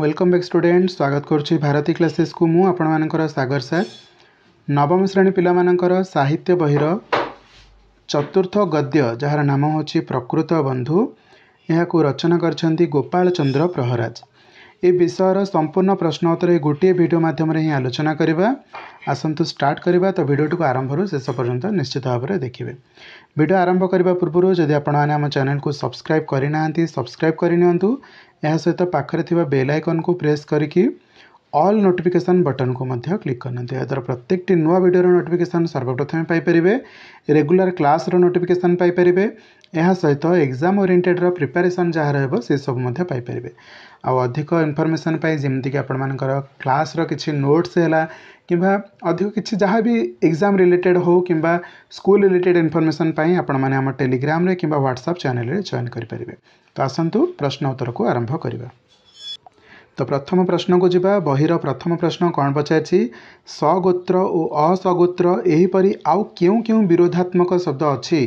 welcome बैक् student स्वागत करती भारती क्लासेस को मु सगर सार नवम श्रेणी पिलामानकर साहित्य बहर चतुर्थ गद्य जार नाम हो प्रकृत बंधु यह को रचना कर गोपाल चंद्र प्रहराज ए विषय संपूर्ण प्रश्नोत्तर गोटे भिडियो मध्यम ही आलोचना करवा आसतु स्टार्ट करवा तो भिडियो को आरंभ शेष पर्यटन निश्चित भाव में देखिए भिड आरंभ करने पूर्व जदि आपने चेल्क सब्सक्राइब करना सब्सक्राइब करनी या सहित तो पाखे बेल आइकन को प्रेस करके अल नोटिफिकेशन बटन को मध्य क्लिक करना यादव प्रत्येक नुआ भिडर नोटिफिकेसन सर्वप्रथम पापर रेगुला क्लास रोटिफिकेसन पारे यहाँ सहित तो एग्जाम ओरिएटेड्र प्रिपेसन जहाँ रोज से सब पारे आउ अधिक इनफर्मेसन जमीक आपण मान क्लास नोट्स है କିମ୍ବା ଅଧିକ କିଛି ଯାହା ବି ଏକ୍ଜାମ୍ ରିଲେଟେଡ଼୍ ହେଉ କିମ୍ବା ସ୍କୁଲ୍ ରିଲେଟେଡ଼୍ ଇନଫର୍ମେସନ୍ ପାଇଁ ଆପଣମାନେ ଆମ ଟେଲିଗ୍ରାମରେ କିମ୍ବା ହ୍ୱାଟ୍ସଆପ୍ ଚ୍ୟାନେଲ୍ରେ ଜଏନ୍ କରିପାରିବେ ତ ଆସନ୍ତୁ ପ୍ରଶ୍ନ ଉତ୍ତରକୁ ଆରମ୍ଭ କରିବା ତ ପ୍ରଥମ ପ୍ରଶ୍ନକୁ ଯିବା ବହିର ପ୍ରଥମ ପ୍ରଶ୍ନ କ'ଣ ପଚାରିଛି ସଗୋତ୍ର ଓ ଅସଗୋତ୍ର ଏହିପରି ଆଉ କେଉଁ କେଉଁ ବିରୋଧାତ୍ମକ ଶବ୍ଦ ଅଛି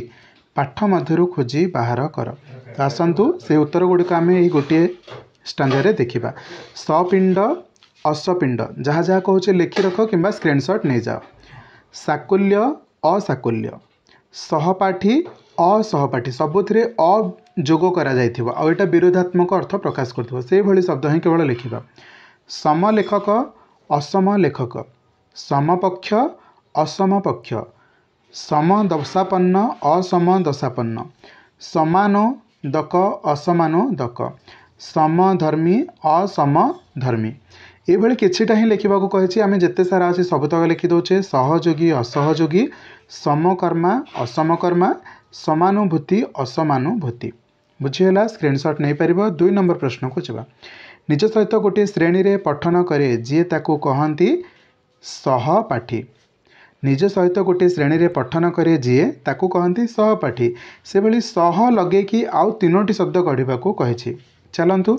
ପାଠ ମଧ୍ୟରୁ ଖୋଜି ବାହାର କର ତ ଆସନ୍ତୁ ସେ ଉତ୍ତର ଗୁଡ଼ିକ ଆମେ ଏଇ ଗୋଟିଏ ଷ୍ଟାଞ୍ଜାରେ ଦେଖିବା ସପିଣ୍ଡ ଅଶ୍ଵପିଣ୍ଡ ଯାହା ଯାହା କହୁଛି ଲେଖି ରଖ କିମ୍ବା ସ୍କ୍ରିନଶଟ୍ ନେଇଯାଅ ସାକୁଲ୍ୟ ଅସାକୁଲ୍ୟ ସହପାଠୀ ଅସହପାଠୀ ସବୁଥିରେ ଅ ଯୋଗ କରାଯାଇଥିବ ଆଉ ଏଇଟା ବିରୋଧାତ୍ମକ ଅର୍ଥ ପ୍ରକାଶ କରୁଥିବ ସେଇଭଳି ଶବ୍ଦ ହିଁ କେବଳ ଲେଖିବା ସମଲେଖକ ଅସମ ଲେଖକ ସମପକ୍ଷ ଅସମପକ୍ଷ ସମଦଶାପନ୍ନ ଅସମଦଶାପନ୍ନ ସମାନ ଦକ ଅସମାନ ଦକ ସମଧର୍ମୀ ଅସମଧର୍ମୀ ଏଇଭଳି କିଛିଟା ହିଁ ଲେଖିବାକୁ କହିଛି ଆମେ ଯେତେ ସାରା ଅଛି ସବୁତକ ଲେଖିଦେଉଛେ ସହଯୋଗୀ ଅସହଯୋଗୀ ସମକର୍ମା ଅସମକର୍ମା ସମାନୁଭୂତି ଅସମାନୁଭୂତି ବୁଝିହେଲା ସ୍କ୍ରିନ୍ସଟ୍ ନେଇପାରିବ ଦୁଇ ନମ୍ବର ପ୍ରଶ୍ନକୁ ଯିବା ନିଜ ସହିତ ଗୋଟିଏ ଶ୍ରେଣୀରେ ପଠନ କରେ ଯିଏ ତାକୁ କହନ୍ତି ସହପାଠୀ ନିଜ ସହିତ ଗୋଟିଏ ଶ୍ରେଣୀରେ ପଠନ କରେ ଯିଏ ତାକୁ କହନ୍ତି ସହପାଠୀ ସେଭଳି ସହ ଲଗେଇକି ଆଉ ତିନୋଟି ଶବ୍ଦ ଗଢ଼ିବାକୁ କହିଛି ଚାଲନ୍ତୁ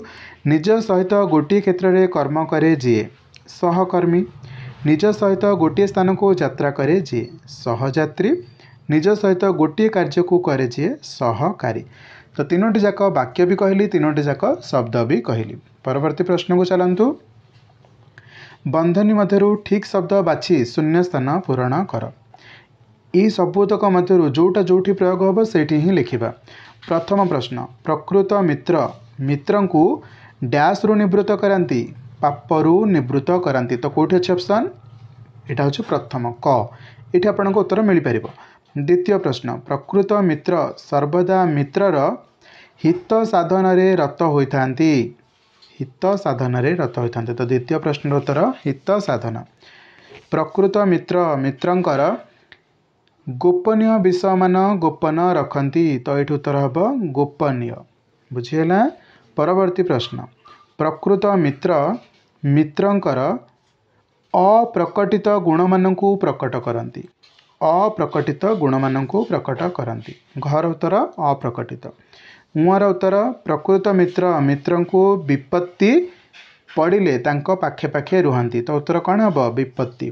ନିଜ ସହିତ ଗୋଟିଏ କ୍ଷେତ୍ରରେ କର୍ମ କରେ ଯିଏ ସହକର୍ମୀ ନିଜ ସହିତ ଗୋଟିଏ ସ୍ଥାନକୁ ଯାତ୍ରା କରେ ଯିଏ ସହଯାତ୍ରୀ ନିଜ ସହିତ ଗୋଟିଏ କାର୍ଯ୍ୟକୁ କରେ ଯିଏ ସହକାରୀ ତ ତିନୋଟି ଯାକ ବାକ୍ୟ ବି କହିଲି ତିନୋଟି ଯାକ ଶବ୍ଦ ବି କହିଲି ପରବର୍ତ୍ତୀ ପ୍ରଶ୍ନକୁ ଚାଲନ୍ତୁ ବନ୍ଧନୀ ମଧ୍ୟରୁ ଠିକ୍ ଶବ୍ଦ ବାଛି ଶୂନ୍ୟ ସ୍ଥାନ ପୂରଣ କର ଏହି ସବୁତକ ମଧ୍ୟରୁ ଯେଉଁଟା ଯେଉଁଠି ପ୍ରୟୋଗ ହେବ ସେଇଠି ହିଁ ଲେଖିବା ପ୍ରଥମ ପ୍ରଶ୍ନ ପ୍ରକୃତ ମିତ୍ର ମିତ୍ରଙ୍କୁ ଡ୍ୟାସ୍ରୁ ନିବୃତ୍ତ କରାନ୍ତି ପାପରୁ ନିବୃତ କରାନ୍ତି ତ କେଉଁଠି ଅଛି ଅପ୍ସନ୍ ଏଇଟା ହେଉଛି ପ୍ରଥମ କ ଏଇଠି ଆପଣଙ୍କ ଉତ୍ତର ମିଳିପାରିବ ଦ୍ୱିତୀୟ ପ୍ରଶ୍ନ ପ୍ରକୃତ ମିତ୍ର ସର୍ବଦା ମିତ୍ରର ହିତ ସାଧନରେ ରତ ହୋଇଥାନ୍ତି ହିତ ସାଧନରେ ରତ ହୋଇଥାନ୍ତି ତ ଦ୍ୱିତୀୟ ପ୍ରଶ୍ନର ଉତ୍ତର ହିତ ସାଧନ ପ୍ରକୃତ ମିତ୍ର ମିତ୍ରଙ୍କର ଗୋପନୀୟ ବିଷୟମାନ ଗୋପନ ରଖନ୍ତି ତ ଏଇଠି ଉତ୍ତର ହେବ ଗୋପନୀୟ ବୁଝିହେଲା ପରବର୍ତ୍ତୀ ପ୍ରଶ୍ନ ପ୍ରକୃତ ମିତ୍ର ମିତ୍ରଙ୍କର ଅପ୍ରକଟିତ ଗୁଣମାନଙ୍କୁ ପ୍ରକଟ କରନ୍ତି ଅପ୍ରକଟିତ ଗୁଣମାନଙ୍କୁ ପ୍ରକଟ କରନ୍ତି ଘର ଉତ୍ତର ଅପ୍ରକଟିତ ଉଆଁର ଉତ୍ତର ପ୍ରକୃତ ମିତ୍ର ମିତ୍ରଙ୍କୁ ବିପତ୍ତି ପଡ଼ିଲେ ତାଙ୍କ ପାଖେ ପାଖେ ରୁହନ୍ତି ତ ଉତ୍ତର କ'ଣ ହେବ ବିପତ୍ତି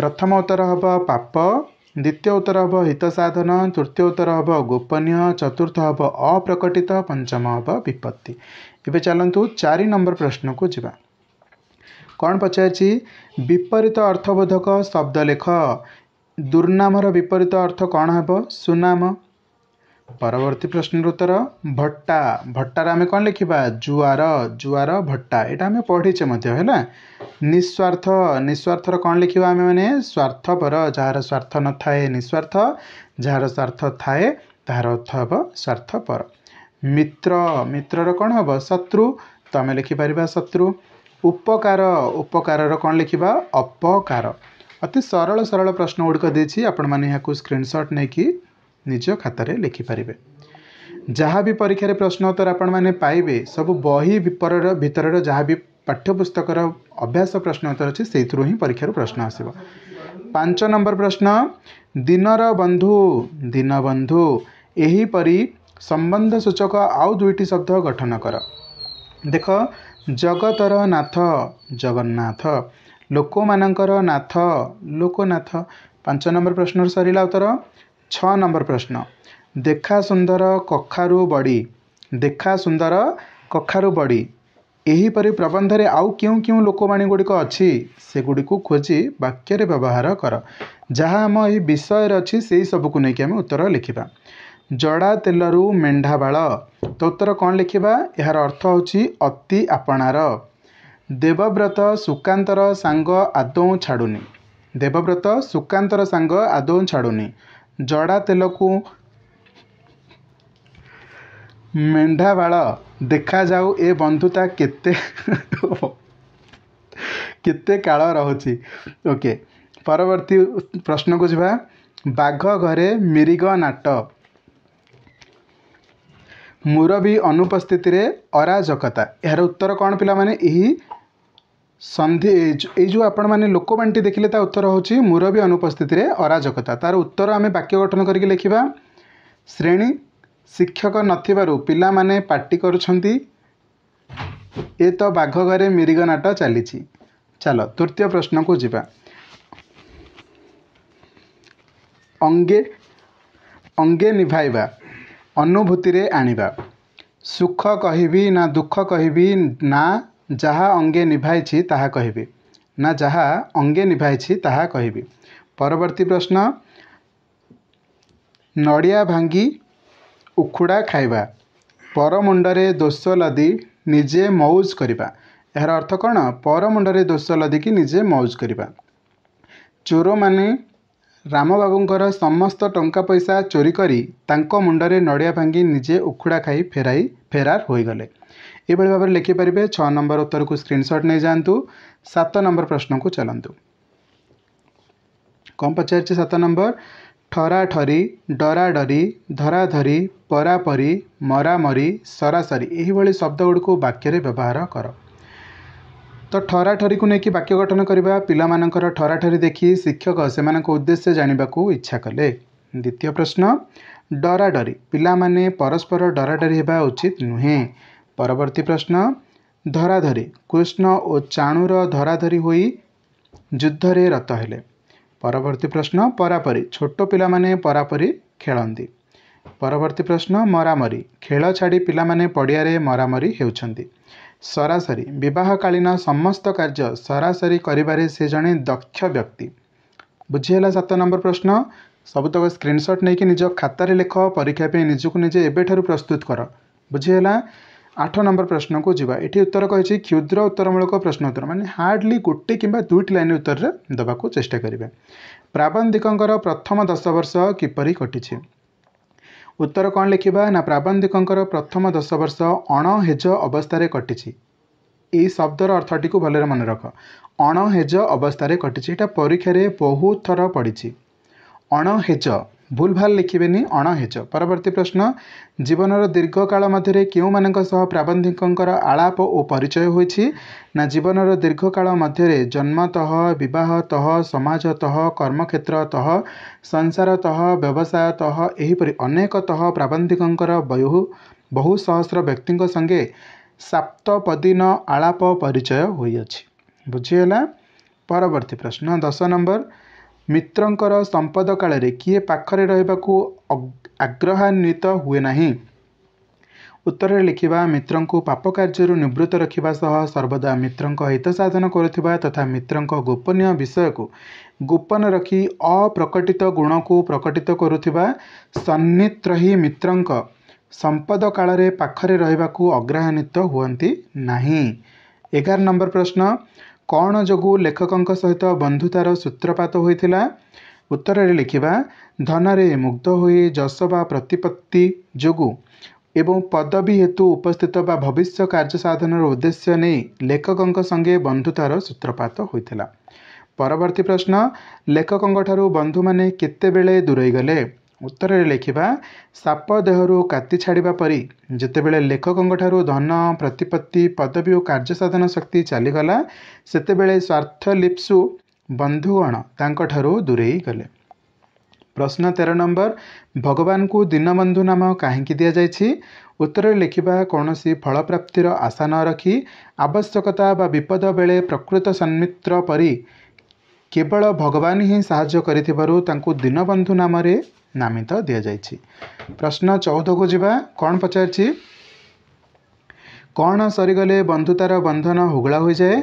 ପ୍ରଥମ ଉତ୍ତର ହେବ ପାପ ଦ୍ୱିତୀୟ ଉତ୍ତର ହେବ ହିତ ସାଧନ ତୃତୀୟ ଉତ୍ତର ହେବ ଗୋପନୀୟ ଚତୁର୍ଥ ହେବ ଅପ୍ରକଟିତ ପଞ୍ଚମ ହେବ ବିପତ୍ତି ଏବେ ଚାଲନ୍ତୁ ଚାରି ନମ୍ବର ପ୍ରଶ୍ନକୁ ଯିବା କ'ଣ ପଚାରିଛି ବିପରୀତ ଅର୍ଥବୋଧକ ଶବ୍ଦ ଲେଖ ଦୁର୍ନାମର ବିପରୀତ ଅର୍ଥ କ'ଣ ହେବ ସୁନାମ ପରବର୍ତ୍ତୀ ପ୍ରଶ୍ନର ଉତ୍ତର ଭଟ୍ଟା ଭଟ୍ଟାରେ ଆମେ କ'ଣ ଲେଖିବା ଜୁଆର ଜୁଆର ଭଟ୍ଟା ଏଇଟା ଆମେ ପଢ଼ିଛେ ମଧ୍ୟ ହେଲା ନିଃସ୍ୱାର୍ଥ ନିଃସ୍ୱାର୍ଥର କ'ଣ ଲେଖିବା ଆମେମାନେ ସ୍ୱାର୍ଥପର ଯାହାର ସ୍ୱାର୍ଥ ନଥାଏ ନିଃସ୍ୱାର୍ଥ ଯାହାର ସ୍ୱାର୍ଥ ଥାଏ ତାହାର ଅର୍ଥ ହେବ ସ୍ୱାର୍ଥପର ମିତ୍ର ମିତ୍ରର କ'ଣ ହେବ ଶତ୍ରୁ ତ ଆମେ ଲେଖିପାରିବା ଶତ୍ରୁ ଉପକାର ଉପକାରର କ'ଣ ଲେଖିବା ଅପକାର ଅତି ସରଳ ସରଳ ପ୍ରଶ୍ନଗୁଡ଼ିକ ଦେଇଛି ଆପଣମାନେ ଏହାକୁ ସ୍କ୍ରିନ୍ସଟ୍ ନେଇକି ନିଜ ଖାତାରେ ଲେଖିପାରିବେ ଯାହା ବି ପରୀକ୍ଷାରେ ପ୍ରଶ୍ନ ଉତ୍ତର ଆପଣମାନେ ପାଇବେ ସବୁ ବହି ପରର ଭିତରର ଯାହା ବି ପାଠ୍ୟପୁସ୍ତକର ଅଭ୍ୟାସ ପ୍ରଶ୍ନ ଉତ୍ତର ଅଛି ସେଇଥିରୁ ହିଁ ପରୀକ୍ଷାରୁ ପ୍ରଶ୍ନ ଆସିବ ପାଞ୍ଚ ନମ୍ବର ପ୍ରଶ୍ନ ଦିନର ବନ୍ଧୁ ଦିନବନ୍ଧୁ ଏହିପରି ସମ୍ବନ୍ଧ ସୂଚକ ଆଉ ଦୁଇଟି ଶବ୍ଦ ଗଠନ କର ଦେଖ ଜଗତର ନାଥ ଜଗନ୍ନାଥ ଲୋକମାନଙ୍କର ନାଥ ଲୋକନାଥ ପାଞ୍ଚ ନମ୍ବର ପ୍ରଶ୍ନର ସରିଲା ଉତ୍ତର ଛଅ ନମ୍ବର ପ୍ରଶ୍ନ ଦେଖା ସୁନ୍ଦର କଖାରୁ ବଡ଼ି ଦେଖା ସୁନ୍ଦର କଖାରୁ ବଡ଼ି ଏହିପରି ପ୍ରବନ୍ଧରେ ଆଉ କେଉଁ କେଉଁ ଲୋକବାଣୀ ଗୁଡ଼ିକ ଅଛି ସେଗୁଡ଼ିକୁ ଖୋଜି ବାକ୍ୟରେ ବ୍ୟବହାର କର ଯାହା ଆମ ଏହି ବିଷୟରେ ଅଛି ସେହି ସବୁକୁ ନେଇକି ଆମେ ଉତ୍ତର ଲେଖିବା ଜଡ଼ା ତେଲରୁ ମେଣ୍ଢା ବାଳ ତ ଉତ୍ତର କ'ଣ ଲେଖିବା ଏହାର ଅର୍ଥ ହେଉଛି ଅତି ଆପଣାର ଦେବବ୍ରତ ସୁକାନ୍ତର ସାଙ୍ଗ ଆଦୌ ଛାଡ଼ୁନି ଦେବବ୍ରତ ସୁକାନ୍ତର ସାଙ୍ଗ ଆଦୌ ଛାଡ଼ୁନି ଜଡ଼ା ତେଲକୁ ମେଣ୍ଢାବାଳ ଦେଖାଯାଉ ଏ ବନ୍ଧୁତା କେତେ କେତେ କାଳ ରହୁଛି ଓକେ ପରବର୍ତ୍ତୀ ପ୍ରଶ୍ନକୁ ଯିବା ବାଘ ଘରେ ମିରିଗ ନାଟ ମୁରବୀ ଅନୁପସ୍ଥିତିରେ ଅରାଜକତା ଏହାର ଉତ୍ତର କ'ଣ ପିଲାମାନେ ଏହି সন্ধিজ এই যে আপনার লোক বাটি দেখলে তা উত্তর হচ্ছে মুরবী অনুপস্থিতি অরাজকতা তার উত্তর আমি বাক্য গঠন করি লিখবা শ্রেণী ଶିକ୍ଷକ ନଥିବାରୁ ପିଲାମାନେ ପାଟି କରୁଛନ୍ତି ଏ ତ ବାଘ ଘରେ ମିରିଗ ନାଟ ଚାଲିଛି ଚାଲ ତୃତୀୟ ପ୍ରଶ୍ନକୁ ଯିବା ଅଙ୍ଗେ ଅଙ୍ଗେ ନିଭାଇବା ଅନୁଭୂତିରେ ଆଣିବା ସୁଖ କହିବି ନା ଦୁଃଖ କହିବି ନା ଯାହା ଅଙ୍ଗେ ନିଭାଇଛି ତାହା କହିବି ନା ଯାହା ଅଙ୍ଗେ ନିଭାଇଛି ତାହା କହିବି ପରବର୍ତ୍ତୀ ପ୍ରଶ୍ନ ନଡ଼ିଆ ଭାଙ୍ଗି ଉଖୁଡ଼ା ଖାଇବା ପରମୁଣ୍ଡରେ ଦୋଷ ଲଦି ନିଜେ ମଉଜ କରିବା ଏହାର ଅର୍ଥ କ'ଣ ପରମୁଣ୍ଡରେ ଦୋଷ ଲଦିକି ନିଜେ ମଉଜ କରିବା ଚୋରମାନେ ରାମବାବୁଙ୍କର ସମସ୍ତ ଟଙ୍କା ପଇସା ଚୋରି କରି ତାଙ୍କ ମୁଣ୍ଡରେ ନଡ଼ିଆ ଭାଙ୍ଗି ନିଜେ ଉଖୁଡ଼ା ଖାଇ ଫେରାଇ ଫେରାର ହୋଇଗଲେ ଏହିଭଳି ଭାବରେ ଲେଖିପାରିବେ ଛଅ ନମ୍ବର ଉତ୍ତରକୁ ସ୍କ୍ରିନ୍ସଟ୍ ନେଇଯାଆନ୍ତୁ ସାତ ନମ୍ବର ପ୍ରଶ୍ନକୁ ଚାଲନ୍ତୁ କ'ଣ ପଚାରିଛି ସାତ ନମ୍ବର ଠରାଠରି ଡରାଡରି ଧରାଧରି ପରାପରି ମରାମରି ସରାସରି ଏହିଭଳି ଶବ୍ଦଗୁଡ଼ିକୁ ବାକ୍ୟରେ ବ୍ୟବହାର କର ତ ଠରାଠରିକୁ ନେଇକି ବାକ୍ୟ ଗଠନ କରିବା ପିଲାମାନଙ୍କର ଠରାଠରି ଦେଖି ଶିକ୍ଷକ ସେମାନଙ୍କ ଉଦ୍ଦେଶ୍ୟ ଜାଣିବାକୁ ଇଚ୍ଛା କଲେ ଦ୍ୱିତୀୟ ପ୍ରଶ୍ନ ଡରାଡରି ପିଲାମାନେ ପରସ୍ପର ଡରାଡରି ହେବା ଉଚିତ ନୁହେଁ ପରବର୍ତ୍ତୀ ପ୍ରଶ୍ନ ଧରାଧରି କୃଷ୍ଣ ଓ ଚାଣୁର ଧରାଧରି ହୋଇ ଯୁଦ୍ଧରେ ରତ ହେଲେ ପରବର୍ତ୍ତୀ ପ୍ରଶ୍ନ ପରାପରି ଛୋଟ ପିଲାମାନେ ପରାପରି ଖେଳନ୍ତି ପରବର୍ତ୍ତୀ ପ୍ରଶ୍ନ ମରାମରି ଖେଳ ଛାଡ଼ି ପିଲାମାନେ ପଡ଼ିଆରେ ମରାମରି ହେଉଛନ୍ତି ସରାସରି ବିବାହକାଳୀନ ସମସ୍ତ କାର୍ଯ୍ୟ ସରାସରି କରିବାରେ ସେ ଜଣେ ଦକ୍ଷ ବ୍ୟକ୍ତି ବୁଝିହେଲା ସାତ ନମ୍ବର ପ୍ରଶ୍ନ ସବୁତକ ସ୍କ୍ରିନ୍ସଟ୍ ନେଇକି ନିଜ ଖାତାରେ ଲେଖ ପରୀକ୍ଷା ପାଇଁ ନିଜକୁ ନିଜେ ଏବେଠାରୁ ପ୍ରସ୍ତୁତ କର ବୁଝିହେଲା ଆଠ ନମ୍ବର ପ୍ରଶ୍ନକୁ ଯିବା ଏଠି ଉତ୍ତର କହିଛି କ୍ଷୁଦ୍ର ଉତ୍ତରମୂଳକ ପ୍ରଶ୍ନ ଉତ୍ତର ମାନେ ହାର୍ଡଲି ଗୋଟେ କିମ୍ବା ଦୁଇଟି ଲାଇନ୍ ଉତ୍ତରରେ ଦେବାକୁ ଚେଷ୍ଟା କରିବେ ପ୍ରାବନ୍ଧିକଙ୍କର ପ୍ରଥମ ଦଶ ବର୍ଷ କିପରି ଘଟିଛି ଉତ୍ତର କ'ଣ ଲେଖିବା ନା ପ୍ରାବନ୍ଧିକଙ୍କର ପ୍ରଥମ ଦଶ ବର୍ଷ ଅଣହେଜ ଅବସ୍ଥାରେ କଟିଛି ଏହି ଶବ୍ଦର ଅର୍ଥଟିକୁ ଭଲରେ ମନେ ରଖ ଅଣହେଜ ଅବସ୍ଥାରେ କଟିଛି ଏଇଟା ପରୀକ୍ଷାରେ ବହୁତ ଥର ପଡ଼ିଛି ଅଣହେଜ ଭୁଲ ଭାଲ ଲେଖିବେନି ଅଣ ହେଚ ପରବର୍ତ୍ତୀ ପ୍ରଶ୍ନ ଜୀବନର ଦୀର୍ଘକାଳ ମଧ୍ୟରେ କେଉଁମାନଙ୍କ ସହ ପ୍ରାବନ୍ଧିକଙ୍କର ଆଳାପ ଓ ପରିଚୟ ହୋଇଛି ନା ଜୀବନର ଦୀର୍ଘକାଳ ମଧ୍ୟରେ ଜନ୍ମତଃ ବିବାହତଃ ସମାଜତଃ କର୍ମକ୍ଷେତ୍ରତଃ ସଂସାରତଃ ବ୍ୟବସାୟତଃ ଏହିପରି ଅନେକତଃ ପ୍ରାବନ୍ଧିକଙ୍କର ବହୁ ବହୁ ସହସ୍ର ବ୍ୟକ୍ତିଙ୍କ ସଙ୍ଗେ ସାପ୍ତପଦିନ ଆଳାପ ପରିଚୟ ହୋଇଅଛି ବୁଝିହେଲା ପରବର୍ତ୍ତୀ ପ୍ରଶ୍ନ ଦଶ ନମ୍ବର ମିତ୍ରଙ୍କର ସମ୍ପଦ କାଳରେ କିଏ ପାଖରେ ରହିବାକୁ ଆଗ୍ରହାନ୍ୱିତ ହୁଏ ନାହିଁ ଉତ୍ତରରେ ଲେଖିବା ମିତ୍ରଙ୍କୁ ପାପ କାର୍ଯ୍ୟରୁ ନିବୃତ୍ତ ରଖିବା ସହ ସର୍ବଦା ମିତ୍ରଙ୍କ ହିତ ସାଧନ କରୁଥିବା ତଥା ମିତ୍ରଙ୍କ ଗୋପନୀୟ ବିଷୟକୁ ଗୋପନ ରଖି ଅପ୍ରକଟିତ ଗୁଣକୁ ପ୍ରକଟିତ କରୁଥିବା ସନ୍ନିତ୍ରହୀ ମିତ୍ରଙ୍କ ସମ୍ପଦ କାଳରେ ପାଖରେ ରହିବାକୁ ଅଗ୍ରହାନ୍ୱିତ ହୁଅନ୍ତି ନାହିଁ ଏଗାର ନମ୍ବର ପ୍ରଶ୍ନ କ'ଣ ଯୋଗୁଁ ଲେଖକଙ୍କ ସହିତ ବନ୍ଧୁତାର ସୂତ୍ରପାତ ହୋଇଥିଲା ଉତ୍ତରରେ ଲେଖିବା ଧନରେ ମୁଗ୍ଧ ହୋଇ ଯଶ ବା ପ୍ରତିପତ୍ତି ଯୋଗୁଁ ଏବଂ ପଦବୀ ହେତୁ ଉପସ୍ଥିତ ବା ଭବିଷ୍ୟ କାର୍ଯ୍ୟ ସାଧନର ଉଦ୍ଦେଶ୍ୟ ନେଇ ଲେଖକଙ୍କ ସଙ୍ଗେ ବନ୍ଧୁତାର ସୂତ୍ରପାତ ହୋଇଥିଲା ପରବର୍ତ୍ତୀ ପ୍ରଶ୍ନ ଲେଖକଙ୍କଠାରୁ ବନ୍ଧୁମାନେ କେତେବେଳେ ଦୂରେଇଗଲେ उत्तरले लेख्दा साप देहहरू काति छाडा परि जति लेखक धन प्रतिपत्ति पदवी कार्जसाधन शक्ति स्वार्थ त्यतेबे स्वर्थलिप्सु बन्धुगण त ठु दुरै गश्न तेह्र नम्बर को दिनबन्धु नाम काहीँक दिन्छ उत्तर लेख्दा कमणी फलप्राप्तिर आशा न नरखि आवश्यकता वा विपद बेले प्रकृत सम्मित्व परि केवल भगवान भगवान् हिँ साहेबु दिनबन्धु नाम ନାମିତ ଦିଆଯାଇଛି ପ୍ରଶ୍ନ ଚଉଦକୁ ଯିବା କ'ଣ ପଚାରିଛି କ'ଣ ସରିଗଲେ ବନ୍ଧୁତାର ବନ୍ଧନ ହୁଗୁଳା ହୋଇଯାଏ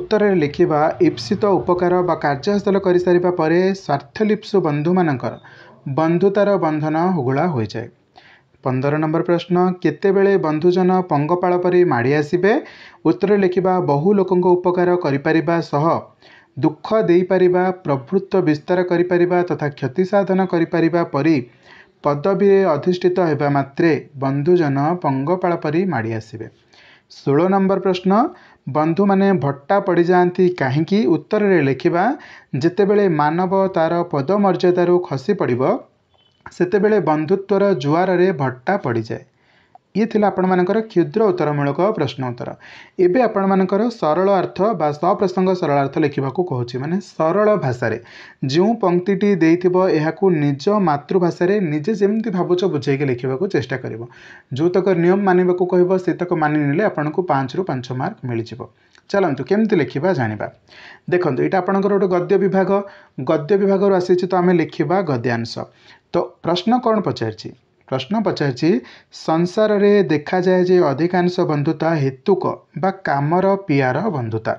ଉତ୍ତରରେ ଲେଖିବା ଇପ୍ସିତ ଉପକାର ବା କାର୍ଯ୍ୟ ହାସଲ କରିସାରିବା ପରେ ସ୍ୱାର୍ଥଲିପ୍ସୁ ବନ୍ଧୁମାନଙ୍କର ବନ୍ଧୁତାର ବନ୍ଧନ ହୁଗୁଳା ହୋଇଯାଏ ପନ୍ଦର ନମ୍ବର ପ୍ରଶ୍ନ କେତେବେଳେ ବନ୍ଧୁଜନ ପଙ୍ଗପାଳ ପରି ମାଡ଼ି ଆସିବେ ଉତ୍ତରରେ ଲେଖିବା ବହୁ ଲୋକଙ୍କ ଉପକାର କରିପାରିବା ସହ ଦୁଃଖ ଦେଇପାରିବା ପ୍ରଭୁତ୍ୱ ବିସ୍ତାର କରିପାରିବା ତଥା କ୍ଷତି ସାଧନ କରିପାରିବା ପରି ପଦବୀରେ ଅଧିଷ୍ଠିତ ହେବା ମାତ୍ରେ ବନ୍ଧୁଜନ ପଙ୍ଗପାଳ ପରି ମାଡ଼ି ଆସିବେ ଷୋହଳ ନମ୍ବର ପ୍ରଶ୍ନ ବନ୍ଧୁମାନେ ଭଟ୍ଟା ପଡ଼ିଯାଆନ୍ତି କାହିଁକି ଉତ୍ତରରେ ଲେଖିବା ଯେତେବେଳେ ମାନବ ତା'ର ପଦମର୍ଯ୍ୟାଦାରୁ ଖସି ପଡ଼ିବ ସେତେବେଳେ ବନ୍ଧୁତ୍ୱର ଜୁଆରରେ ଭଟ୍ଟା ପଡ଼ିଯାଏ ଇଏ ଥିଲା ଆପଣମାନଙ୍କର କ୍ଷୁଦ୍ର ଉତ୍ତରମୂଳକ ପ୍ରଶ୍ନୋତ୍ତର ଏବେ ଆପଣମାନଙ୍କର ସରଳ ଅର୍ଥ ବା ସପ୍ରସଙ୍ଗ ସରଳାର୍ଥ ଲେଖିବାକୁ କହୁଛି ମାନେ ସରଳ ଭାଷାରେ ଯେଉଁ ପଙ୍କ୍ତିଟି ଦେଇଥିବ ଏହାକୁ ନିଜ ମାତୃଭାଷାରେ ନିଜେ ଯେମିତି ଭାବୁଛ ବୁଝେଇକି ଲେଖିବାକୁ ଚେଷ୍ଟା କରିବ ଯେଉଁତକ ନିୟମ ମାନିବାକୁ କହିବ ସେତକ ମାନିନେଲେ ଆପଣଙ୍କୁ ପାଞ୍ଚରୁ ପାଞ୍ଚ ମାର୍କ ମିଳିଯିବ ଚାଲନ୍ତୁ କେମିତି ଲେଖିବା ଜାଣିବା ଦେଖନ୍ତୁ ଏଇଟା ଆପଣଙ୍କର ଗୋଟେ ଗଦ୍ୟ ବିଭାଗ ଗଦ୍ୟ ବିଭାଗରୁ ଆସିଛି ତ ଆମେ ଲେଖିବା ଗଦ୍ୟାଂଶ ତ ପ୍ରଶ୍ନ କ'ଣ ପଚାରିଛି ପ୍ରଶ୍ନ ପଚାରିଛି ସଂସାରରେ ଦେଖାଯାଏ ଯେ ଅଧିକାଂଶ ବନ୍ଧୁତା ହେତୁକ ବା କାମର ପିଆର ବନ୍ଧୁତା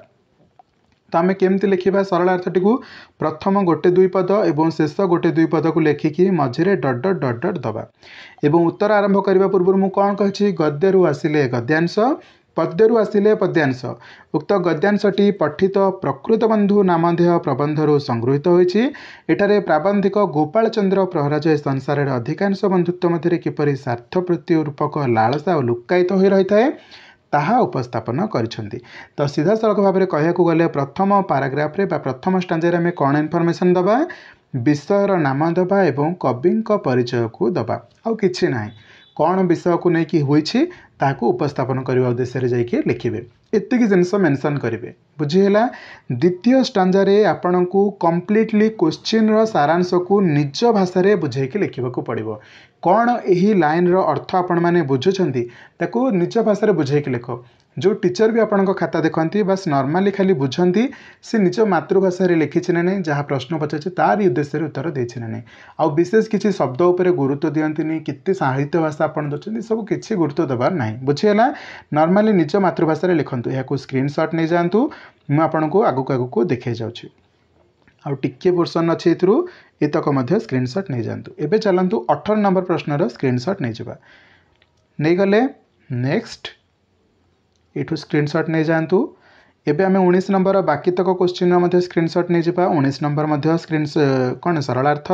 ତ ଆମେ କେମିତି ଲେଖିବା ସରଳାର୍ଥଟିକୁ ପ୍ରଥମ ଗୋଟେ ଦୁଇ ପଦ ଏବଂ ଶେଷ ଗୋଟେ ଦୁଇ ପଦକୁ ଲେଖିକି ମଝିରେ ଡଟ୍ ଡଟ୍ ଡଟ୍ ଡଟ୍ ଦେବା ଏବଂ ଉତ୍ତର ଆରମ୍ଭ କରିବା ପୂର୍ବରୁ ମୁଁ କ'ଣ କହିଛି ଗଦ୍ୟରୁ ଆସିଲେ ଗଦ୍ୟାଂଶ ପଦ୍ୟରୁ ଆସିଲେ ପଦ୍ୟାଂଶ ଉକ୍ତ ଗଦ୍ୟାଂଶଟି ପଠିତ ପ୍ରକୃତ ବନ୍ଧୁ ନାମଧେୟ ପ୍ରବନ୍ଧରୁ ସଂଗୃହୀତ ହୋଇଛି ଏଠାରେ ପ୍ରାବନ୍ଧିକ ଗୋପାଳ ଚନ୍ଦ୍ର ପ୍ରହରାଜ ଏ ସଂସାରର ଅଧିକାଂଶ ବନ୍ଧୁତ୍ୱ ମଧ୍ୟରେ କିପରି ସ୍ୱାର୍ଥ ପ୍ରତି ରୂପକ ଲାଳସା ଓ ଲୁକ୍କାୟିତ ହୋଇ ରହିଥାଏ ତାହା ଉପସ୍ଥାପନ କରିଛନ୍ତି ତ ସିଧାସଳଖ ଭାବରେ କହିବାକୁ ଗଲେ ପ୍ରଥମ ପାରାଗ୍ରାଫରେ ବା ପ୍ରଥମ ଷ୍ଟାଞ୍ଜାରେ ଆମେ କ'ଣ ଇନଫର୍ମେସନ୍ ଦେବା ବିଷୟର ନାମ ଦେବା ଏବଂ କବିଙ୍କ ପରିଚୟକୁ ଦେବା ଆଉ କିଛି ନାହିଁ କ'ଣ ବିଷୟକୁ ନେଇକି ହୋଇଛି ତାହାକୁ ଉପସ୍ଥାପନ କରିବା ଉଦ୍ଦେଶ୍ୟରେ ଯାଇକି ଲେଖିବେ ଏତିକି ଜିନିଷ ମେନସନ୍ କରିବେ ବୁଝିହେଲା ଦ୍ୱିତୀୟ ଷ୍ଟାଞ୍ଜାରେ ଆପଣଙ୍କୁ କମ୍ପ୍ଲିଟଲି କୋଶ୍ଚିନ୍ର ସାରାଂଶକୁ ନିଜ ଭାଷାରେ ବୁଝେଇକି ଲେଖିବାକୁ ପଡ଼ିବ କ'ଣ ଏହି ଲାଇନ୍ର ଅର୍ଥ ଆପଣମାନେ ବୁଝୁଛନ୍ତି ତାକୁ ନିଜ ଭାଷାରେ ବୁଝେଇକି ଲେଖ ଯେଉଁ ଟିଚର୍ ବି ଆପଣଙ୍କ ଖାତା ଦେଖନ୍ତି ବାସ୍ ନର୍ମାଲି ଖାଲି ବୁଝନ୍ତି ସେ ନିଜ ମାତୃଭାଷାରେ ଲେଖିଛି ନା ନାହିଁ ଯାହା ପ୍ରଶ୍ନ ପଚାରିଛି ତାରି ଉଦ୍ଦେଶ୍ୟରେ ଉତ୍ତର ଦେଇଛି ନା ନାହିଁ ଆଉ ବିଶେଷ କିଛି ଶବ୍ଦ ଉପରେ ଗୁରୁତ୍ୱ ଦିଅନ୍ତିନି କେତେ ସାହିତ୍ୟ ଭାଷା ଆପଣ ଦେଉଛନ୍ତି ସବୁ କିଛି ଗୁରୁତ୍ୱ ଦେବାର ନାହିଁ ନାହିଁ ବୁଝିଗଲା ନର୍ମାଲି ନିଜ ମାତୃଭାଷାରେ ଲେଖନ୍ତୁ ଏହାକୁ ସ୍କ୍ରିନ୍ସଟ୍ ନେଇଯାଆନ୍ତୁ ମୁଁ ଆପଣଙ୍କୁ ଆଗକୁ ଆଗକୁ ଦେଖାଇ ଯାଉଛି ଆଉ ଟିକିଏ ପୋର୍ସନ୍ ଅଛି ଏଥିରୁ ଏତକ ମଧ୍ୟ ସ୍କ୍ରିନ୍ସଟ୍ ନେଇଯାଆନ୍ତୁ ଏବେ ଚାଲନ୍ତୁ ଅଠର ନମ୍ବର ପ୍ରଶ୍ନର ସ୍କ୍ରିନ୍ସଟ୍ ନେଇଯିବା ନେଇଗଲେ ନେକ୍ସଟ ଏଠୁ ସ୍କ୍ରିନ୍ସଟ୍ ନେଇଯାଆନ୍ତୁ ଏବେ ଆମେ ଉଣେଇଶ ନମ୍ବର ବାକିତକ କୋଶ୍ଚିନ୍ର ମଧ୍ୟ ସ୍କ୍ରିନ୍ସଟ୍ ନେଇଯିବା ଉଣେଇଶ ନମ୍ବର ମଧ୍ୟ ସ୍କ୍ରିନ୍ କ'ଣ ସରଳାର୍ଥ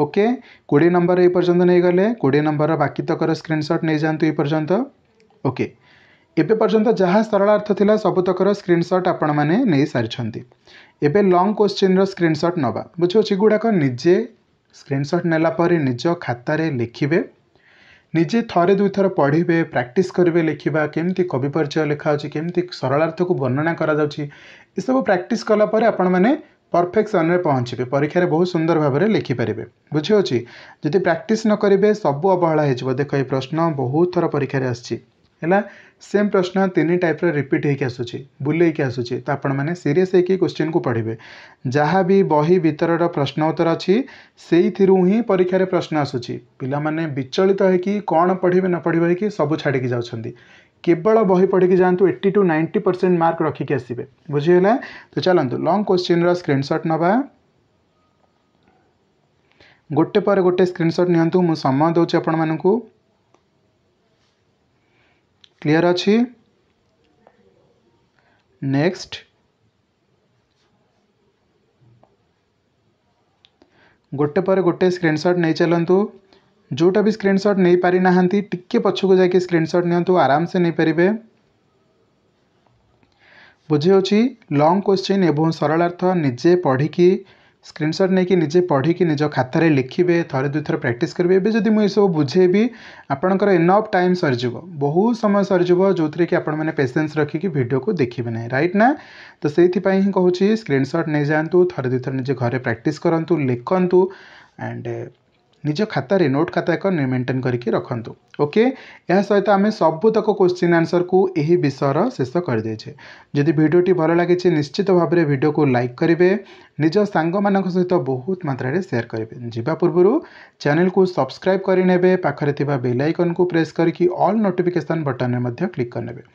ओके कोड़े नंबर ये पर्यटन नहीं गले कोड़े नंबर बाकी तक स्क्रीनसट नहीं जातु यंत ओके ଏବେ ପର୍ଯ୍ୟନ୍ତ ଯାହା ସରଳ ଅର୍ଥ ଥିଲା ସବୁତକର ସ୍କ୍ରିନ୍ସଟ୍ ଆପଣମାନେ ନେଇସାରିଛନ୍ତି ଏବେ ଲଙ୍ଗ୍ କୋଶ୍ଚିନ୍ର ସ୍କ୍ରିନ୍ସଟ୍ ନେବା ବୁଝୁଅଛି ଗୁଡ଼ାକ ନିଜେ ସ୍କ୍ରିନ୍ସଟ୍ ନେଲା ପରେ ନିଜ ଖାତାରେ ଲେଖିବେ ନିଜେ ଥରେ ଦୁଇଥର ପଢ଼ିବେ ପ୍ରାକ୍ଟିସ୍ କରିବେ ଲେଖିବା କେମିତି କବି ପରିଚୟ ଲେଖାଯାଉଛି କେମିତି ସରଳାର୍ଥକୁ ବର୍ଣ୍ଣନା କରାଯାଉଛି ଏସବୁ ପ୍ରାକ୍ଟିସ୍ କଲା ପରେ ଆପଣମାନେ ପରଫେକ୍ସନ୍ରେ ପହଞ୍ଚିବେ ପରୀକ୍ଷାରେ ବହୁତ ସୁନ୍ଦର ଭାବରେ ଲେଖିପାରିବେ ବୁଝିହେଉଛି ଯଦି ପ୍ରାକ୍ଟିସ୍ ନ କରିବେ ସବୁ ଅବହେଳା ହେଇଯିବ ଦେଖ ଏ ପ୍ରଶ୍ନ ବହୁତ ଥର ପରୀକ୍ଷାରେ ଆସିଛି ହେଲା ସେମ୍ ପ୍ରଶ୍ନ ତିନି ଟାଇପ୍ର ରିପିଟ୍ ହେଇକି ଆସୁଛି ବୁଲେଇକି ଆସୁଛି ତ ଆପଣମାନେ ସିରିୟସ୍ ହେଇକି କୋଶ୍ଚିନ୍କୁ ପଢ଼ିବେ ଯାହା ବି ବହି ଭିତରର ପ୍ରଶ୍ନ ଉତ୍ତର ଅଛି ସେଇଥିରୁ ହିଁ ପରୀକ୍ଷାରେ ପ୍ରଶ୍ନ ଆସୁଛି ପିଲାମାନେ ବିଚଳିତ ହେଇକି କ'ଣ ପଢ଼ିବେ ନ ପଢ଼ିବେ ହେଇକି ସବୁ ଛାଡ଼ିକି ଯାଉଛନ୍ତି केवल बही पढ़ी जातु eighty to ninety percent mark रखिक आसवे बुझेगा तो चलतु लंग क्वेश्चन रक्रीनसट ना गोटे पर गोटे स्क्रीनशट नि समय दौर आपण मान क्लीयर अच्छी नेक्स्ट गोटे पर गोटे स्क्रीनशट नहीं चलतु जोटा भी स्क्रीनशॉट नहीं पारी ना टिके पक्ष को जाकि स्क्रीनशॉट नि आराम से नहीं पारे बुझे लॉन्ग क्वेश्चन एवं सरलार्थ निजे पढ़िकी स्क्रीनशॉट नहीं कि निजे पढ़िकी निज खात लिखे थे दुई थर प्राक्ट करेंगे एवं जब मुझे सब बुझेबी आपंकर इनफ टाइम सरज बहुत समय सरज जो थे कि आपसेन्स रखिकी भिड को देखिए ना रईट ना तो से कहूँ स्क्रीनशट नहीं जातु थे दुई थर निजे घर प्राक्ट करूँ लिखतु एंड ନିଜ ଖାତାରେ ନୋଟ୍ ଖାତା ଏକ ମେଣ୍ଟେନ୍ କରିକି ରଖନ୍ତୁ ଓକେ ଏହା ସହିତ ଆମେ ସବୁତକ କୋଶ୍ଚିନ୍ ଆନ୍ସରକୁ ଏହି ବିଷୟର ଶେଷ କରିଦେଇଛେ ଯଦି ଭିଡ଼ିଓଟି ଭଲ ଲାଗିଛି ନିଶ୍ଚିତ ଭାବରେ ଭିଡ଼ିଓକୁ ଲାଇକ୍ କରିବେ ନିଜ ସାଙ୍ଗମାନଙ୍କ ସହିତ ବହୁତ ମାତ୍ରାରେ ସେୟାର କରିବେ ଯିବା ପୂର୍ବରୁ ଚ୍ୟାନେଲକୁ ସବସ୍କ୍ରାଇବ୍ କରିନେବେ ପାଖରେ ଥିବା ବେଲ୍ ଆଇକନ୍କୁ ପ୍ରେସ୍ କରିକି ଅଲ୍ ନୋଟିଫିକେସନ୍ ବଟନ୍ରେ ମଧ୍ୟ କ୍ଲିକ୍ କରିନେବେ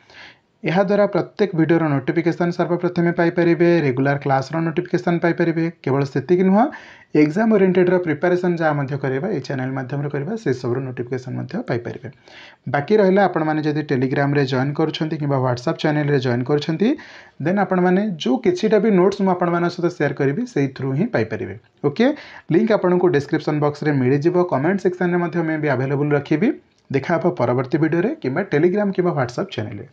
यहाँ प्रत्येक भिडर नोटिफिकेसन सर्वप्रथमें पारे रेगुला क्लासर नोटिफिकेसन पारे केवल से नुह एक्जाम ओरिएटेड्र प्रिपेसन जहाँ करवा चेल मध्यम करवा से सब नोटिकेसन पारे बाकी रहा आपने टेलीग्राम जॉन कर ह्वाट्सअप चेल जॉन कर देन आपने जो किटा भी नोट्स मुझे सेयार करी से थ्रू ही पारे ओके लिंक आपको डिस्क्रिप्सन बक्स में मिल जाव कमेंट सेक्शन में भी आभेलेबुल रखी देखा परवर्त भिडियो किंवा टेलीग्राम किंवा ह्वाट्सअप चेल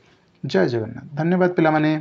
जय जगन्नाथ धन्यवाद पिलाମାନେ